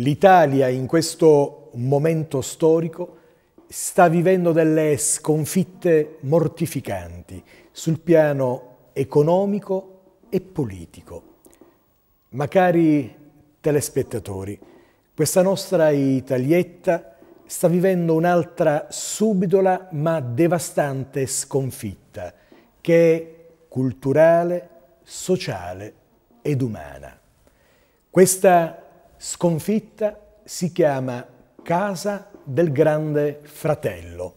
L'Italia in questo momento storico sta vivendo delle sconfitte mortificanti sul piano economico e politico. Ma cari telespettatori, questa nostra Italietta sta vivendo un'altra subdola ma devastante sconfitta che è culturale, sociale ed umana. Questa sconfitta si chiama Casa del Grande Fratello,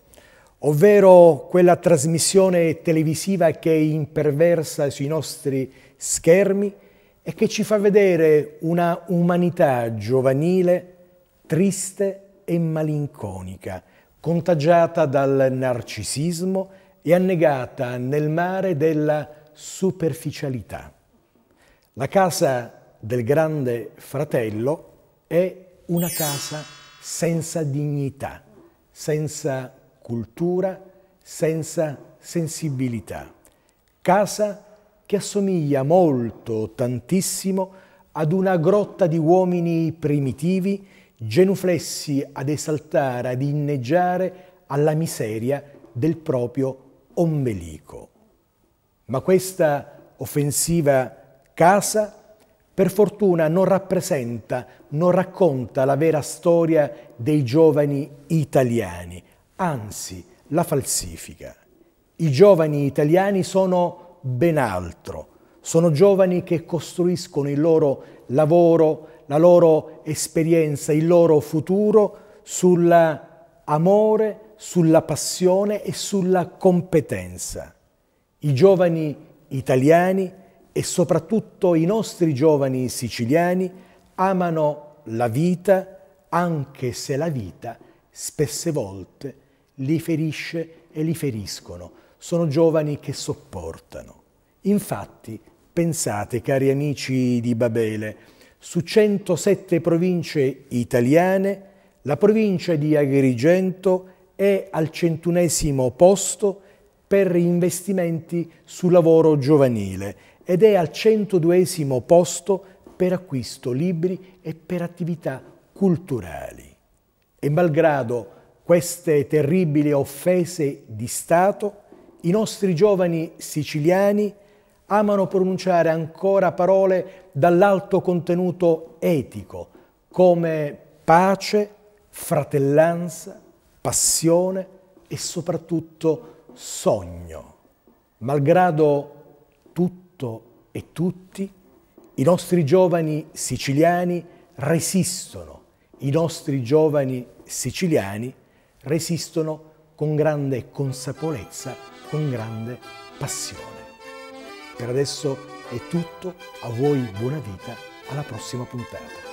ovvero quella trasmissione televisiva che è imperversa sui nostri schermi e che ci fa vedere una umanità giovanile triste e malinconica, contagiata dal narcisismo e annegata nel mare della superficialità. La casa del grande fratello è una casa senza dignità, senza cultura, senza sensibilità. Casa che assomiglia molto, tantissimo, ad una grotta di uomini primitivi genuflessi ad esaltare, ad inneggiare alla miseria del proprio ombelico. Ma questa offensiva casa per fortuna non rappresenta, non racconta la vera storia dei giovani italiani, anzi la falsifica. I giovani italiani sono ben altro, sono giovani che costruiscono il loro lavoro, la loro esperienza, il loro futuro sull'amore, sulla passione e sulla competenza. I giovani italiani e soprattutto i nostri giovani siciliani amano la vita anche se la vita spesse volte li ferisce e li feriscono. Sono giovani che sopportano. Infatti, pensate cari amici di Babele, su 107 province italiane, la provincia di Agrigento è al centunesimo posto per investimenti sul lavoro giovanile ed è al 102 posto per acquisto libri e per attività culturali. E malgrado queste terribili offese di Stato, i nostri giovani siciliani amano pronunciare ancora parole dall'alto contenuto etico, come pace, fratellanza, passione e soprattutto sogno. Malgrado tutto tutto e tutti, i nostri giovani siciliani resistono, i nostri giovani siciliani resistono con grande consapevolezza, con grande passione. Per adesso è tutto, a voi buona vita, alla prossima puntata.